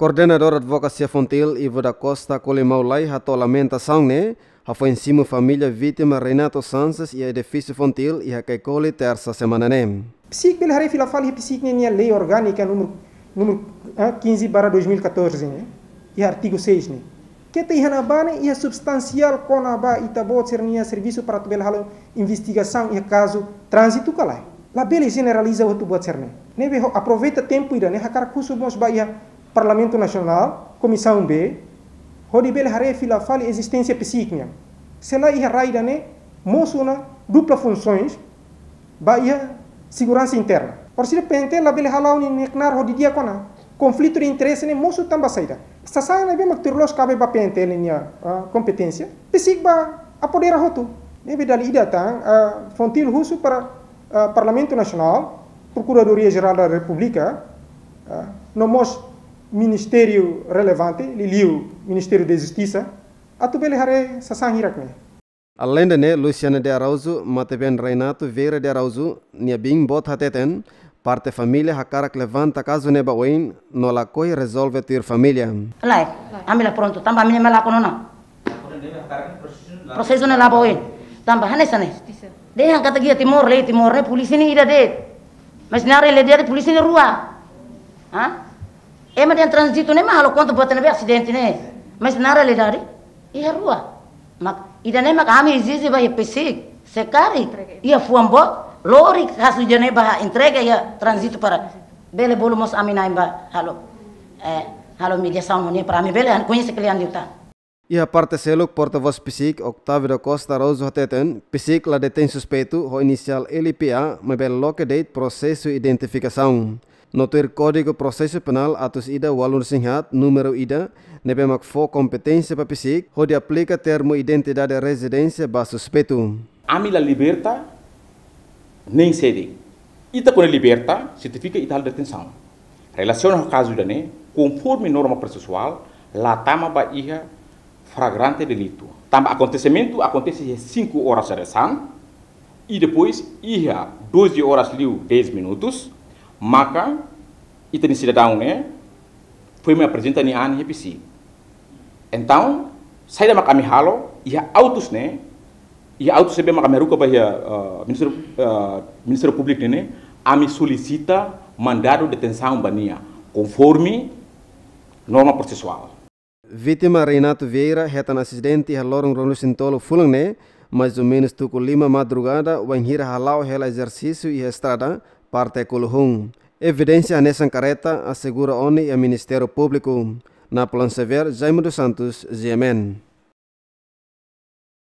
Coordenador Advocacia Fontil Ivo da Costa Colimaulai ratou lamentação né? A em cima família vítima Renato Sanches e edifício Fontil e a Keikoli terça semana né? Psique pela Rei Filafal e psique na lei orgânica número, número 15 barra 2014 né? E artigo 6 né? Que tem Hanabane e a substancial Conabá e Tabot ser serviço para tubelar investigação e caso trânsito calai. La bele generaliza o tubo ser né? Aproveita tempo ira né? Hakar curso mos baia Parlamento Nacional, Comissão B, Rodibel Harefila fala existência psíquica. Se lá ia raida, né? Moçuna, dupla funções, bahia segurança interna. Por si pente, lá bele halau ni neknar hodi dia kona. Conflito de interesse, né? Moço tamba saída. Sa saia, né? Bema turlos cabe ba pente, né? Uh, competência. Psíquica ba apodera roto. Né? Bedali ida tang, uh, fontil russo para Parlamento Nacional, Procuradoria Geral da República, uh, nomos ministérios relevantes, liu Ministério da Justiça, atubele hare sasang hirakne. Além de Luciana de Araújo, Mateven Reinato Vera de Araújo, nia bing bot hateten, parte família hakarak levanta caso neba oin, no la coi resolve tir família. Lai, amila pronto, tamba mine mela konona. Processo na labo oin. Tamba hanesane. Deha katagia timor le timor ne polisi ni ida de. Mas nare le dia de polisi ni rua. Ha? É mas nem ಏಮದೇನು transit ನೇಮ ಹಾಲು ಕೊಂತ ಬರ್ತನೆ ಬೇ ಅಕ್ಸಿಡೆಂಟ್ ನೇ ಮಸ್ ನಾರಲಿ ದಾರಿ ಈ ಹರುವ ಮಕ್ ಇದನೆ ಮಕ್ ಆಮಿ ಇಜಿಜಿ ಬೈ ಪಿಸಿ ಸೆಕಾರಿ ಈ ಫುಂಬೋ lori kasu jene bah entrega ya transit para bele bolu mos aminai ba halo eh halo media sound ni para mim bele conhece cliente sekalian diuta tá? A parte selo porta-voz pisik Octavio da Costa Rosa Hateten, pisik la detém suspeito ho inicial LPA, mebel loque date processo identificação. Noter Código Processo Penal atos ida walun singhat número ida nebemak fo competência para pisik hode aplica termo identidade residência ba suspeito. Ami la liberta nem sede. Ita kone liberta certifica ita hal detenção. Relaciona o caso da conforme norma processual la tama ba iha fragrante delito. Tamba acontecimento acontece 5 horas de reção e depois iha 12 horas liu 10 minutos maka ita ni sida ne foi me apresenta ni an hepisi entau sai da makami halo ia autos ne ia autos sebe makami ruko ba ia uh, minister uh, minister publik ministro ne ami solicita mandado de detenção bania conforme norma processual Vítima Renato Vieira reta na acidente a Lorong ronu Sintolo Fulang ne mais ou menos tuco lima madrugada o enhira halau rela exercício e estrada parte Kulhung. Evidência nessa careta assegura ONU e Ministério Público. Na Plansever, Jaime dos Santos, GMN.